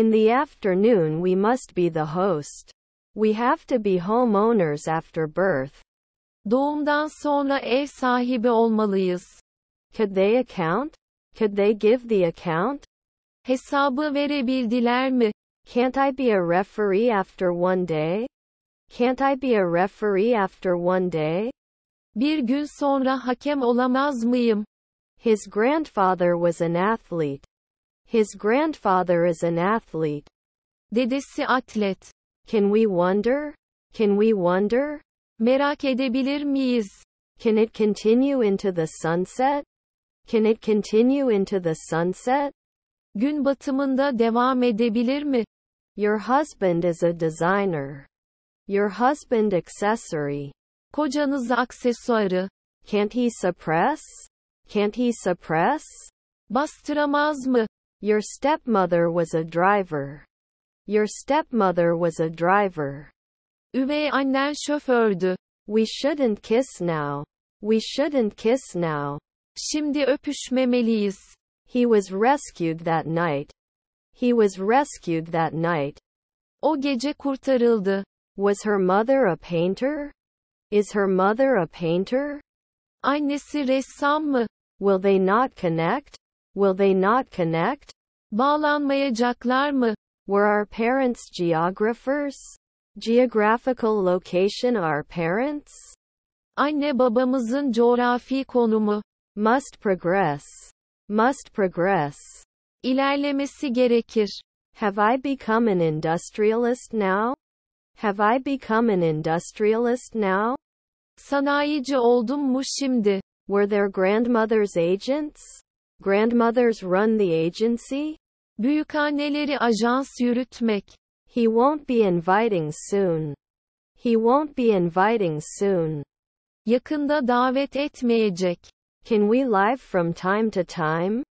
In the afternoon we must be the host. We have to be homeowners after birth. Doğumdan sonra ev sahibi olmalıyız. Could they account? Could they give the account? Hesabı verebildiler mi? Can't I be a referee after one day? Can't I be a referee after one day? Bir gün sonra hakem olamaz mıyım? His grandfather was an athlete. His grandfather is an athlete. Dedesi atlet. Can we wonder? Can we wonder? Merak edebilir miyiz? Can it continue into the sunset? Can it continue into the sunset? Gün batımında devam edebilir mi? Your husband is a designer. Your husband accessory. Kocanız aksesuarı. Can't he suppress? Can't he suppress? Bastıramaz mı? Your stepmother was a driver. Your stepmother was a driver. Üvey annen şofördü. We shouldn't kiss now. We shouldn't kiss now. Şimdi öpüşmemeliyiz. He was rescued that night. He was rescued that night. O gece kurtarıldı. Was her mother a painter? Is her mother a painter? Annesi ressam mı? Will they not connect? Will they not connect? Bağlanmayacaklar mı? Were our parents geographers? Geographical location our parents? Anne babamızın coğrafi konumu. Must progress. Must progress. İlerlemesi gerekir. Have I become an industrialist now? Have I become an industrialist now? Sanayici oldum mu şimdi? Were their grandmothers agents? Grandmothers run the agency? Büyükanneleri ajans yürütmek. He won't be inviting soon. He won't be inviting soon. Yakında davet etmeyecek. Can we live from time to time?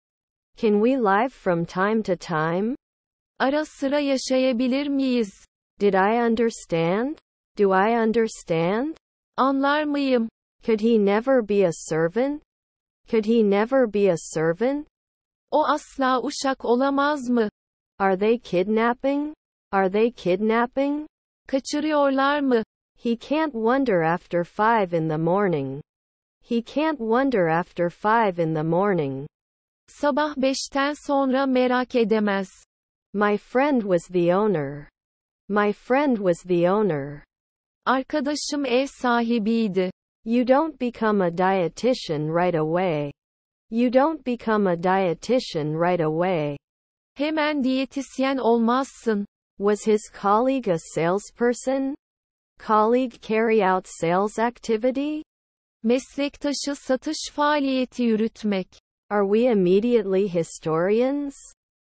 Can we live from time to time? Ara sıra yaşayabilir miyiz? Did I understand? Do I understand? Anlar mıyım? Could he never be a servant? Could he never be a servant? O asla uşak olamaz mı? Are they kidnapping? Are they kidnapping? Kaçırıyorlar mı? He can't wonder after five in the morning. He can't wonder after five in the morning. Sabah beşten sonra merak edemez. My friend was the owner. My friend was the owner. Arkadaşım ev sahibiydi. You don't become a dietitian right away. You don't become a dietitian right away. Hemen diyetisyen olmazsın. Was his colleague a salesperson? Colleague carry out sales activity? Meslektaşı satış faaliyeti yürütmek. Are we immediately historians?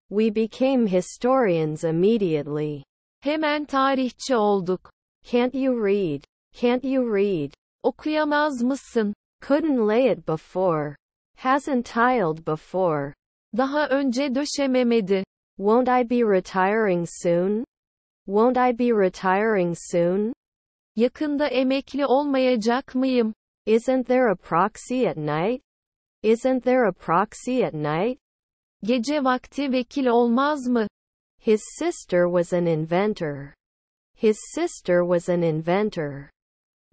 We became historians immediately. Hemen tarihçi olduk. Can't you read? Can't you read? Okuyamaz mısın? Couldn't lay it before. Hasn't tiled before. Daha önce döşememedi. Won't I be retiring soon? Won't I be retiring soon? Yakında emekli olmayacak mıyım? Isn't there a proxy at night? Isn't there a proxy at night? Gece vakti vekil olmaz mı? His sister was an inventor. His sister was an inventor.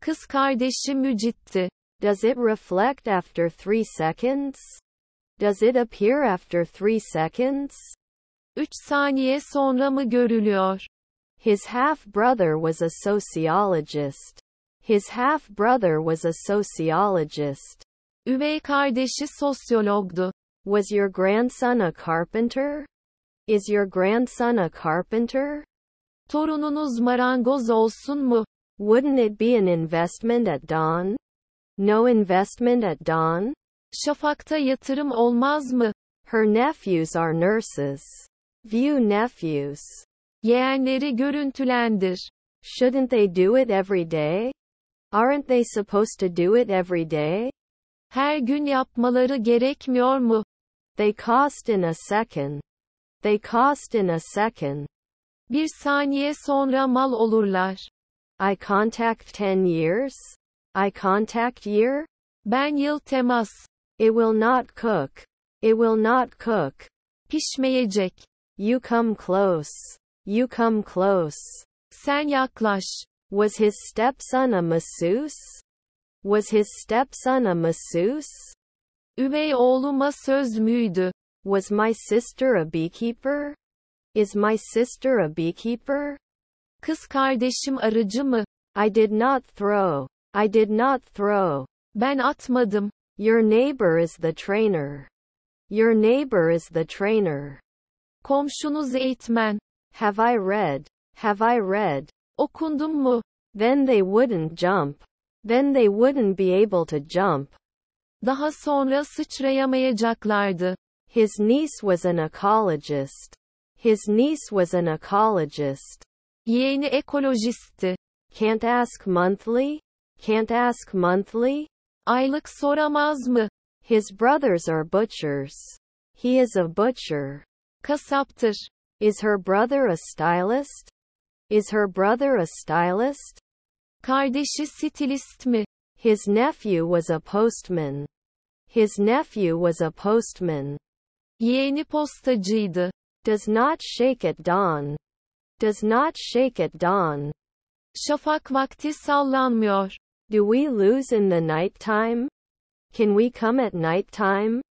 Kız kardeşi Mücit'ti. Does it reflect after three seconds? Does it appear after three seconds? 3 saniye sonra mı görülüyor? His half-brother was a sociologist. His half-brother was a sociologist. Üvey kardeşi sosyologdu. Was your grandson a carpenter? Is your grandson a carpenter? Torununuz marangoz olsun mu? Wouldn't it be an investment at dawn? No investment at dawn? Şafakta yatırım olmaz mı? Her nephews are nurses. View nephews. Yeğenleri görüntülendir. Shouldn't they do it every day? Aren't they supposed to do it every day? Her gün yapmaları gerekmiyor mu? They cost in a second. They cost in a second. Bir saniye sonra mal olurlar. I contact 10 years? I contact year? Ben temas. It will not cook. It will not cook. Pişmeyecek. You come close. You come close. Sen yaklaş. Was his stepson a masseuse? Was his stepson a masseuse? Üvey oğluma söz müydü? Was my sister a beekeeper? Is my sister a beekeeper? Kız kardeşim aracı mı? I did not throw. I did not throw. Ben atmadım. Your neighbor is the trainer. Your neighbor is the trainer. Komşunuz eğitmen. Have I read? Have I read? Okundum mu? Then they wouldn't jump. Then they wouldn't be able to jump. Daha sonra sıçrayamayacaklardı. His niece was an ecologist. His niece was an ecologist. Yeğeni ekolojisti. Can't ask monthly? Can't ask monthly? Aylık soramaz mı? His brothers are butchers. He is a butcher. Kasaptır. Is her brother a stylist? Is her brother a stylist? Kardeşi stilist mi? His nephew was a postman. His nephew was a postman. Yeni postacıydı. Does not shake at dawn does not shake at dawn. Şafak vakti sallanmıyor. Do we lose in the night time? Can we come at night time?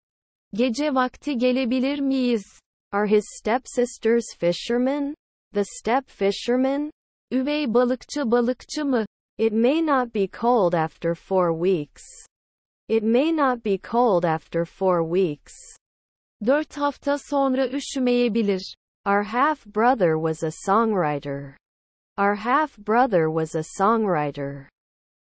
Gece vakti gelebilir miyiz? Are his stepsisters fishermen? The step fishermen? Üvey balıkçı balıkçı mı? It may not be cold after four weeks. It may not be cold after four weeks. Dört hafta sonra üşümeyebilir. Our half-brother was a songwriter. Our half-brother was a songwriter.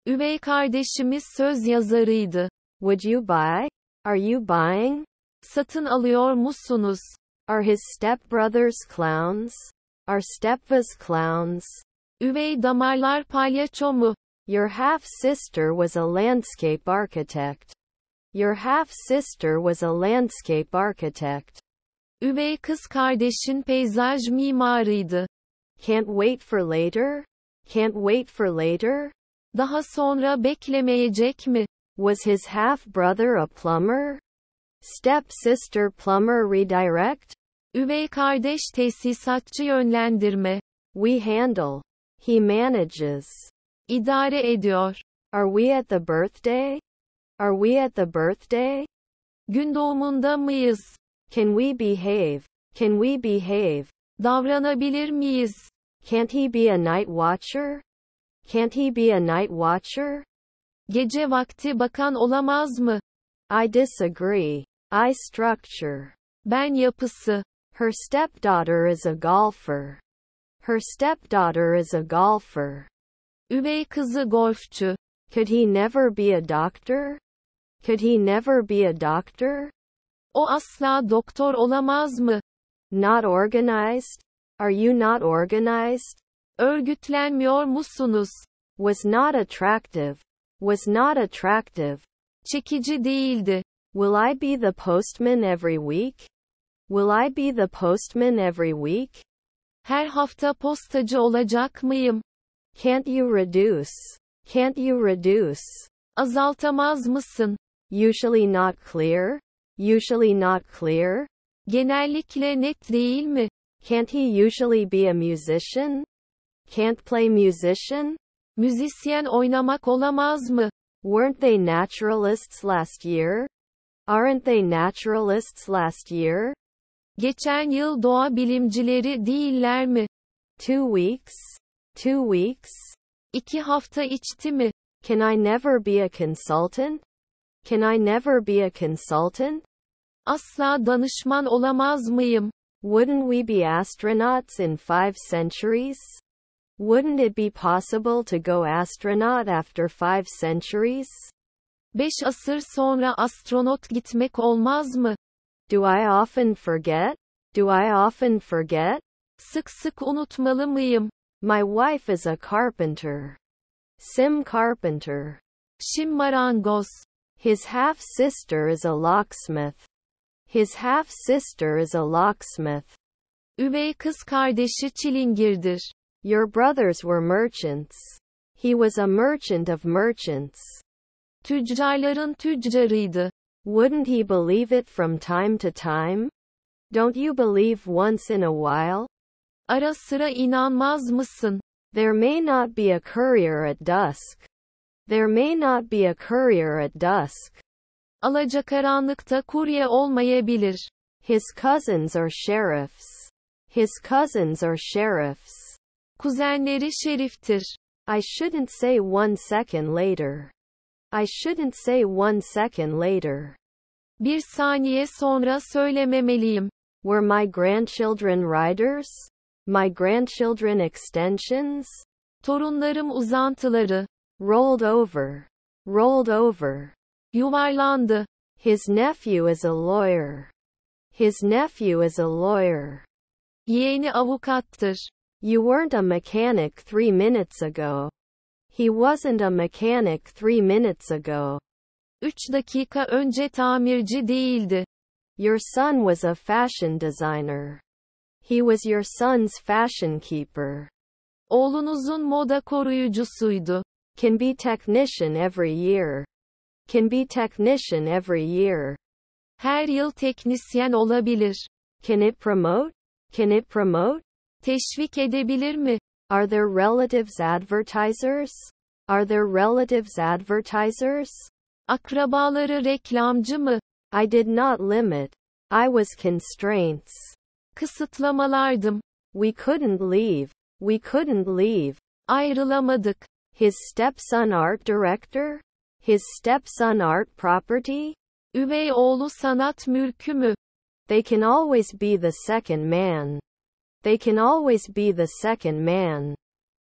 Üvey kardeşimiz söz yazarıydı. Would you buy? Are you buying? Satın alıyor musunuz? Are his stepbrothers clowns? Are stepfas clowns? Üvey damarlar palyaço mu? Your half-sister was a landscape architect. Your half-sister was a landscape architect. Üvey kız kardeşin peyzaj mimarıydı. Can't wait for later? Can't wait for later? Daha sonra beklemeyecek mi? Was his half brother a plumber? Step sister plumber redirect? Üvey kardeş tesisatçı yönlendirme. We handle. He manages. İdare ediyor. Are we at the birthday? Are we at the birthday? Gün doğumunda mıyız? Can we behave? Can we behave? Davranabilir miyiz? Can't he be a night watcher? Can't he be a night watcher? Gece vakti bakan olamaz mı? I disagree. I structure. Ben yapısı. Her stepdaughter is a golfer. Her stepdaughter is a golfer. Üvey kızı golfçü. Could he never be a doctor? Could he never be a doctor? O asla doktor olamaz mı? Not organized? Are you not organized? Örgütlenmiyor musunuz? Was not attractive. Was not attractive. Çekici değildi. Will I be the postman every week? Will I be the postman every week? Her hafta postacı olacak mıyım? Can't you reduce? Can't you reduce? Azaltamaz mısın? Usually not clear usually not clear? Genellikle net değil mi? Can't he usually be a musician? Can't play musician? Müzisyen oynamak olamaz mı? Weren't they naturalists last year? Aren't they naturalists last year? Geçen yıl doğa bilimcileri değiller mi? Two weeks. Two weeks. İki hafta içti mi? Can I never be a consultant? Can I never be a consultant? Asla danışman olamaz mıyım? Wouldn't we be astronauts in five centuries? Wouldn't it be possible to go astronaut after five centuries? Beş asır sonra astronot gitmek olmaz mı? Do I often forget? Do I often forget? Sık sık unutmalı mıyım? My wife is a carpenter. Sim Carpenter. Şim marangoz. His half-sister is a locksmith. His half-sister is a locksmith. Üvey kız kardeşi çilingirdir. Your brothers were merchants. He was a merchant of merchants. Tüccarların tüccarıydı. Wouldn't he believe it from time to time? Don't you believe once in a while? Ara sıra inanmaz mısın? There may not be a courier at dusk. There may not be a courier at dusk. Alacakaranlıkta kurye olmayabilir. His cousins are sheriffs. His cousins are sheriffs. Kuzenleri şeriftir. I shouldn't say one second later. I shouldn't say one second later. Bir saniye sonra söylememeliyim. Were my grandchildren riders? My grandchildren extensions? Torunlarım uzantıları rolled over, rolled over, yuvarlandı. His nephew is a lawyer. His nephew is a lawyer. Yeğeni avukattır. You weren't a mechanic three minutes ago. He wasn't a mechanic three minutes ago. Üç dakika önce tamirci değildi. Your son was a fashion designer. He was your son's fashion keeper. Oğlunuzun moda koruyucusuydu. Can be technician every year. Can be technician every year. Her yıl teknisyen olabilir. Can it promote? Can it promote? Teşvik edebilir mi? Are there relatives advertisers? Are there relatives advertisers? Akrabaları reklamcı mı? I did not limit. I was constraints. Kısıtlamalardım. We couldn't leave. We couldn't leave. Ayrılamadık his stepson art director, his stepson art property, üvey oğlu sanat mülkü mü? They can always be the second man. They can always be the second man.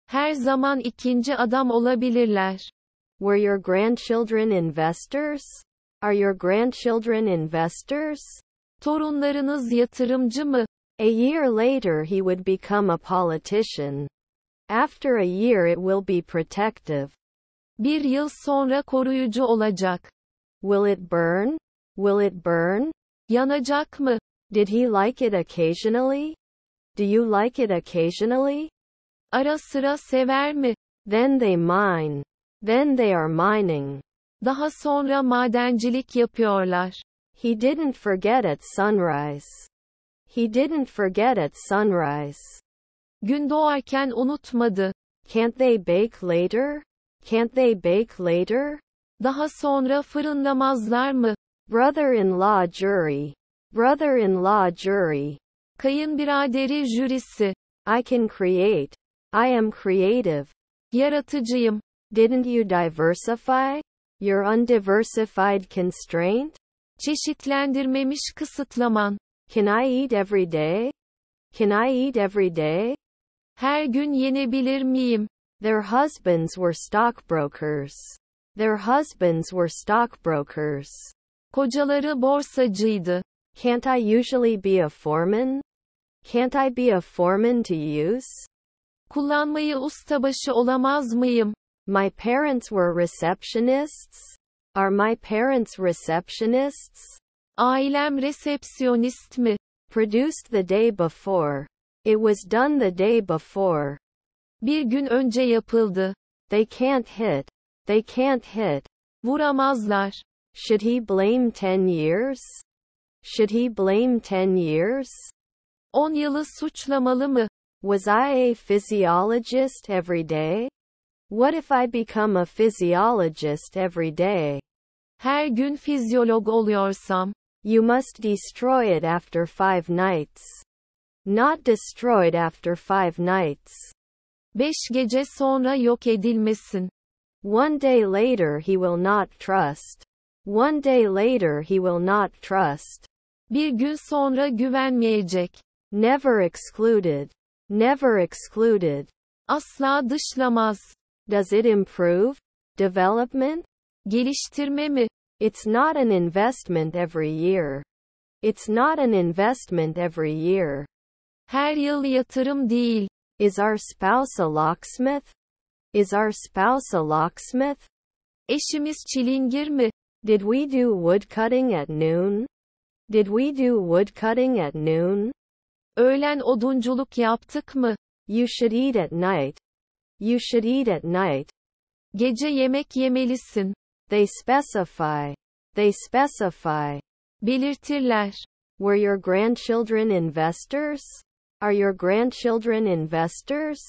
Her zaman ikinci adam olabilirler. Were your grandchildren investors? Are your grandchildren investors? Torunlarınız yatırımcı mı? A year later he would become a politician. After a year it will be protective. Bir yıl sonra koruyucu olacak. Will it burn? Will it burn? Yanacak mı? Did he like it occasionally? Do you like it occasionally? Ara sıra sever mi? Then they mine. Then they are mining. Daha sonra madencilik yapıyorlar. He didn't forget at sunrise. He didn't forget at sunrise. Gün doğarken unutmadı. Can't they bake later? Can't they bake later? Daha sonra fırınlamazlar mı? Brother-in-law jury. Brother-in-law jury. Kayınbiraderi jürisi. I can create. I am creative. Yaratıcıyım. Didn't you diversify? Your undiversified constraint? Çeşitlendirmemiş kısıtlaman. Can I eat every day? Can I eat every day? Her gün yenebilir miyim? Their husbands were stockbrokers. Their husbands were stockbrokers. Kocaları borsacıydı. Can't I usually be a foreman? Can't I be a foreman to use? Kullanmayı ustabaşı olamaz mıyım? My parents were receptionists. Are my parents receptionists? Ailem resepsyonist mi? Produced the day before. It was done the day before. Bir gün önce yapıldı. They can't hit. They can't hit. Vuramazlar. Should he blame 10 years? Should he blame 10 years? 10 yılı suçlamalı mı? Was I a physiologist every day? What if I become a physiologist every day? Her gün fizyolog oluyorsam. You must destroy it after five nights. not destroyed after five nights. Beş gece sonra yok edilmesin. One day later he will not trust. One day later he will not trust. Bir gün sonra güvenmeyecek. Never excluded. Never excluded. Asla dışlamaz. Does it improve? Development? Geliştirme mi? It's not an investment every year. It's not an investment every year. Her yıl yatırım değil. Is our spouse a locksmith? Is our spouse a locksmith? Eşimiz çilingir mi? Did we do wood cutting at noon? Did we do wood cutting at noon? Öğlen odunculuk yaptık mı? You should eat at night. You should eat at night. Gece yemek yemelisin. They specify. They specify. Belirtirler. Were your grandchildren investors? Are your grandchildren investors?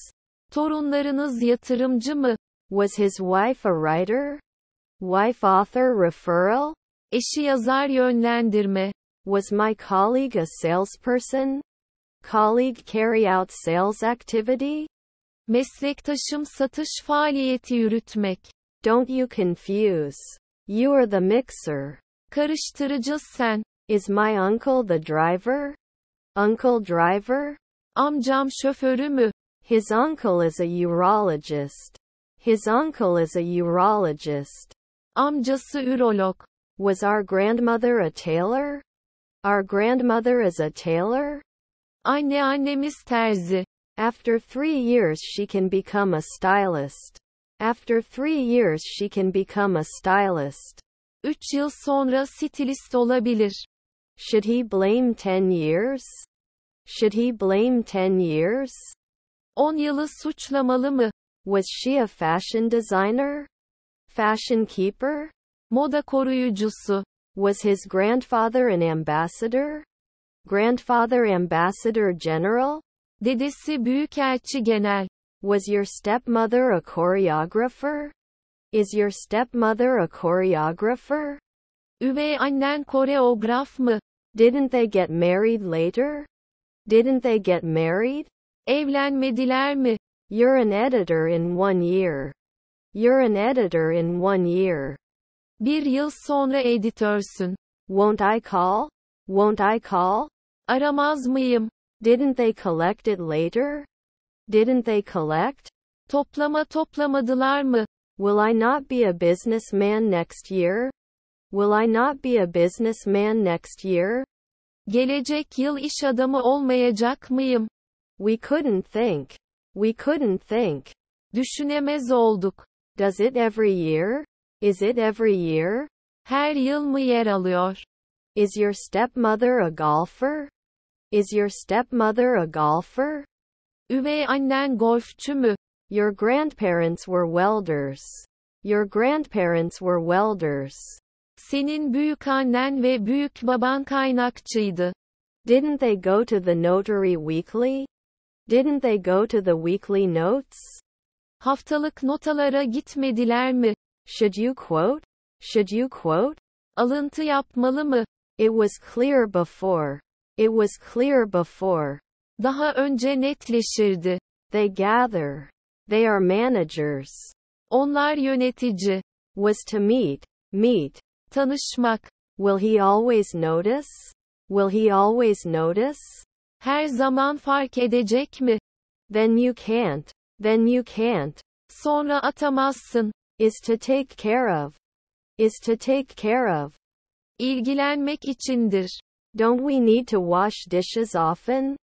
Torunlarınız yatırımcı mı? Was his wife a writer? Wife author referral? Eşi yazar yönlendirme. Was my colleague a salesperson? Colleague carry out sales activity? Meslektaşım satış faaliyeti yürütmek. Don't you confuse. You are the mixer. Karıştırıcı sen. Is my uncle the driver? Uncle driver? Amcam şoförü mü? His uncle is a urologist. His uncle is a urologist. Amcası urolog. Was our grandmother a tailor? Our grandmother is a tailor? Anne Anneannemiz terzi. After three years she can become a stylist. After three years she can become a stylist. Üç yıl sonra stilist olabilir. Should he blame ten years? Should he blame 10 years? 10 yılı suçlamalı mı? Was she a fashion designer? Fashion keeper? Moda koruyucusu. Was his grandfather an ambassador? Grandfather ambassador general? Dedesi büyükelçi genel. Was your stepmother a choreographer? Is your stepmother a choreographer? Üvey annen koreograf mı? Didn't they get married later? Didn't they get married? Evlenmediler mi? You're an editor in one year. You're an editor in one year. Bir yıl sonra editörsün. Won't I call? Won't I call? Aramaz mıyım? Didn't they collect it later? Didn't they collect? Toplama toplamadılar mı? Will I not be a businessman next year? Will I not be a businessman next year? Gelecek yıl iş adamı olmayacak mıyım? We couldn't think. We couldn't think. Düşünemez olduk. Does it every year? Is it every year? Her yıl mı yer alıyor? Is your stepmother a golfer? Is your stepmother a golfer? Üvey annen golfçü mü? Your grandparents were welders. Your grandparents were welders. Senin büyük annen ve büyük baban kaynakçıydı. Didn't they go to the notary weekly? Didn't they go to the weekly notes? Haftalık notalara gitmediler mi? Should you quote? Should you quote? Alıntı yapmalı mı? It was clear before. It was clear before. Daha önce netleşirdi. They gather. They are managers. Onlar yönetici. Was to meet. Meet. Tanışmak. Will he always notice? Will he always notice? Her zaman fark edecek mi? Then you can't. Then you can't. Sonra atamazsın. Is to take care of. Is to take care of. İlgilenmek içindir. Don't we need to wash dishes often?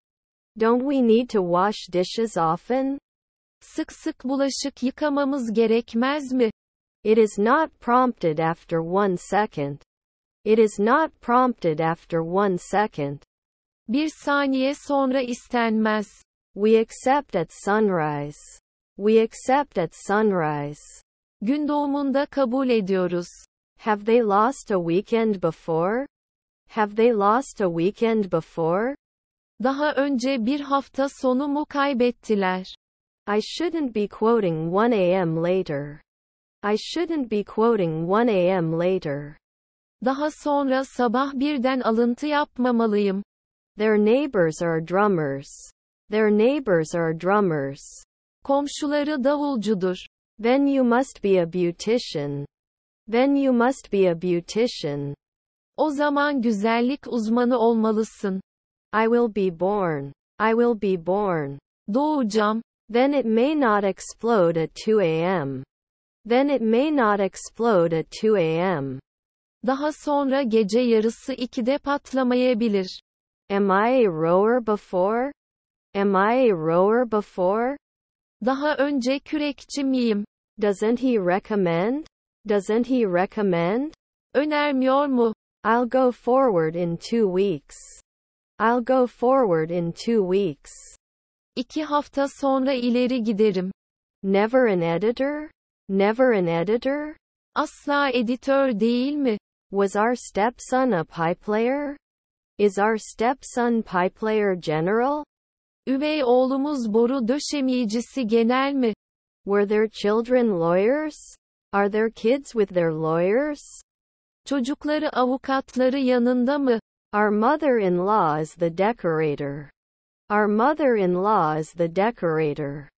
Don't we need to wash dishes often? Sık sık bulaşık yıkamamız gerekmez mi? It is not prompted after one second. It is not prompted after one second. Bir saniye sonra istenmez. We accept at sunrise. We accept at sunrise. Gün doğumunda kabul ediyoruz. Have they lost a weekend before? Have they lost a weekend before? Daha önce bir hafta sonu mu kaybettiler? I shouldn't be quoting 1 a.m. later. I shouldn't be quoting 1 a.m. later. Daha sonra sabah birden alıntı yapmamalıyım. Their neighbors are drummers. Their neighbors are drummers. Komşuları davulcudur. Then you must be a beautician. Then you must be a beautician. O zaman güzellik uzmanı olmalısın. I will be born. I will be born. Doğacağım. Then it may not explode at 2 a.m then it may not explode at 2 a.m. Daha sonra gece yarısı 2'de patlamayabilir. Am I a rower before? Am I a rower before? Daha önce kürekçi miyim? Doesn't he recommend? Doesn't he recommend? Önermiyor mu? I'll go forward in two weeks. I'll go forward in two weeks. İki hafta sonra ileri giderim. Never an editor? Never an editor? Asla editör değil mi? Was our stepson a pie player? Is our stepson pie player general? Üvey oğlumuz boru döşemeyicisi genel mi? Were their children lawyers? Are their kids with their lawyers? Çocukları avukatları yanında mı? Our mother-in-law is the decorator. Our mother-in-law is the decorator.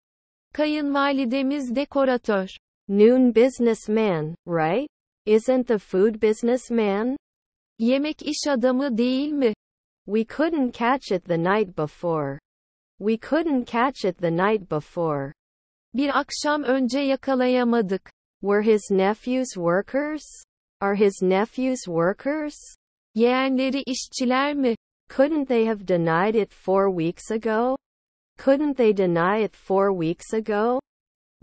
Kayınvalidemiz dekoratör. Noon businessman, right? Isn't the food businessman? Yemek iş adamı değil mi? We couldn't catch it the night before. We couldn't catch it the night before. Bir akşam önce yakalayamadık. Were his nephews workers? Are his nephews workers? Yeğenleri işçiler mi? Couldn't they have denied it four weeks ago? Couldn't they deny it four weeks ago?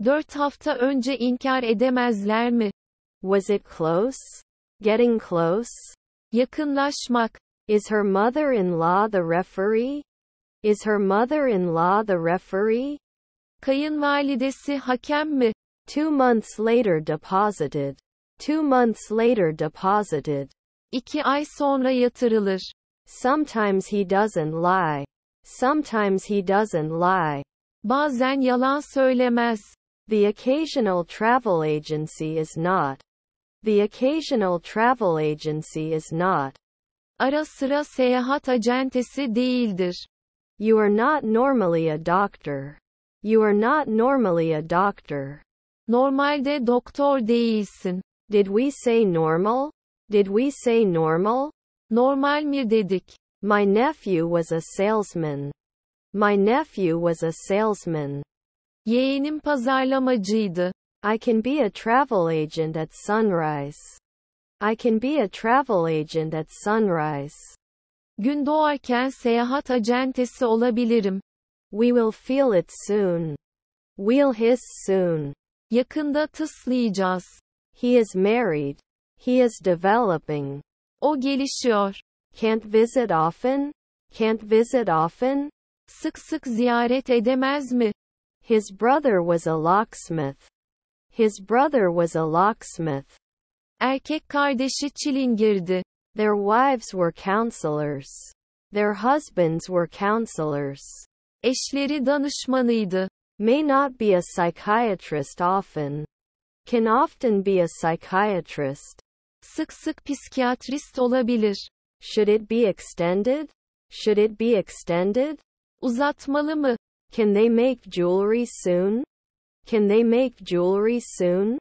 Dört hafta önce inkar edemezler mi? Was it close? Getting close? Yakınlaşmak. Is her mother-in-law the referee? Is her mother-in-law the referee? Kayınvalidesi hakem mi? Two months later deposited. Two months later deposited. İki ay sonra yatırılır. Sometimes he doesn't lie. Sometimes he doesn't lie. Bazen yalan söylemez. The occasional travel agency is not. The occasional travel agency is not. Ara sıra seyahat acentesi değildir. You are not normally a doctor. You are not normally a doctor. Normalde doktor değilsin. Did we say normal? Did we say normal? Normal mi dedik? My nephew was a salesman. My nephew was a salesman. Yeğenim pazarlamacıydı. I can be a travel agent at sunrise. I can be a travel agent at sunrise. Gün doğarken seyahat acentesi olabilirim. We will feel it soon. We'll hiss soon. Yakında tıslayacağız. He is married. He is developing. O gelişiyor. Can't visit often? Can't visit often? Sık sık ziyaret edemez mi? His brother was a locksmith. His brother was a locksmith. Erkek kardeşi çilingirdi. Their wives were counselors. Their husbands were counselors. Eşleri danışmanıydı. May not be a psychiatrist often. Can often be a psychiatrist. Sık sık psikiyatrist olabilir. Should it be extended? Should it be extended? Uzatmalı mı? Can they make jewelry soon? Can they make jewelry soon?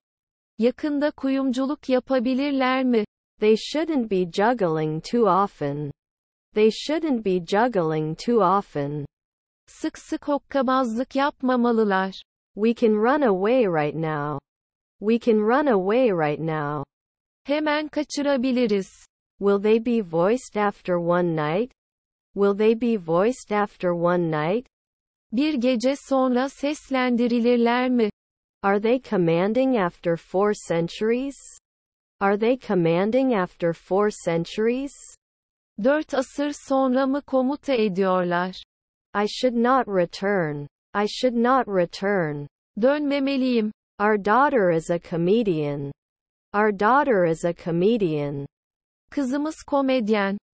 Yakında kuyumculuk yapabilirler mi? They shouldn't be juggling too often. They shouldn't be juggling too often. Sık sık hokkabazlık yapmamalılar. We can run away right now. We can run away right now. Hemen kaçırabiliriz. Will they be voiced after one night? Will they be voiced after one night? Bir gece sonra seslendirilirler mi? Are they commanding after four centuries? Are they commanding after four centuries? Dört asır sonra mı komuta ediyorlar? I should not return. I should not return. Dönmemeliyim. Our daughter is a comedian. Our daughter is a comedian. Kızımız komedyen.